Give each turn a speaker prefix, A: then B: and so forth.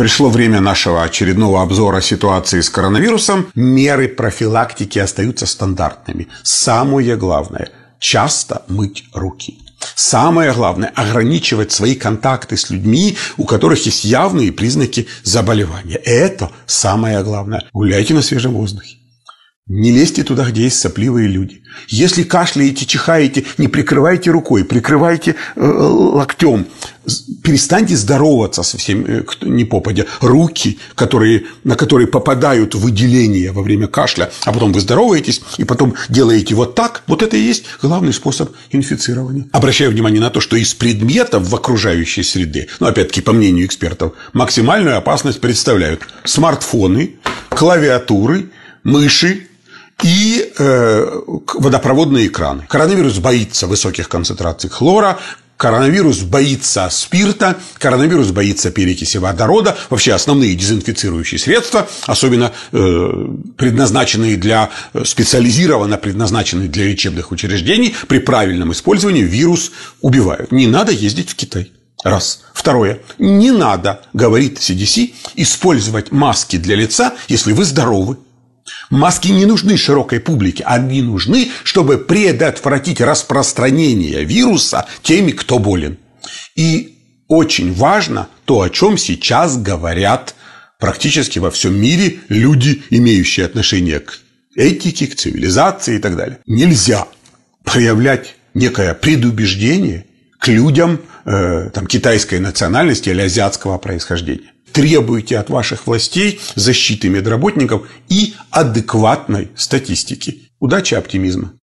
A: Пришло время нашего очередного обзора ситуации с коронавирусом. Меры профилактики остаются стандартными. Самое главное – часто мыть руки. Самое главное – ограничивать свои контакты с людьми, у которых есть явные признаки заболевания. Это самое главное. Гуляйте на свежем воздухе. Не лезьте туда, где есть сопливые люди. Если кашляете, чихаете, не прикрывайте рукой, прикрывайте э, локтем перестаньте здороваться со всеми, э, кто не попадя. Руки, которые, на которые попадают выделения во время кашля, а потом вы здороваетесь, и потом делаете вот так, вот это и есть главный способ инфицирования. Обращаю внимание на то, что из предметов в окружающей среде, ну, опять-таки, по мнению экспертов, максимальную опасность представляют смартфоны, клавиатуры, мыши, и э, водопроводные экраны. Коронавирус боится высоких концентраций хлора, Коронавирус боится спирта, коронавирус боится перекиси водорода, вообще основные дезинфицирующие средства, особенно э, предназначенные для э, специализированно предназначенные для лечебных учреждений, при правильном использовании вирус убивают. Не надо ездить в Китай. Раз. Второе. Не надо, говорит CDC, использовать маски для лица, если вы здоровы. Маски не нужны широкой публике, они нужны, чтобы предотвратить распространение вируса теми, кто болен. И очень важно то, о чем сейчас говорят практически во всем мире люди, имеющие отношение к этике, к цивилизации и так далее. Нельзя проявлять некое предубеждение к людям э, там, китайской национальности или азиатского происхождения требуете от ваших властей защиты медработников и адекватной статистики. Удачи, оптимизма!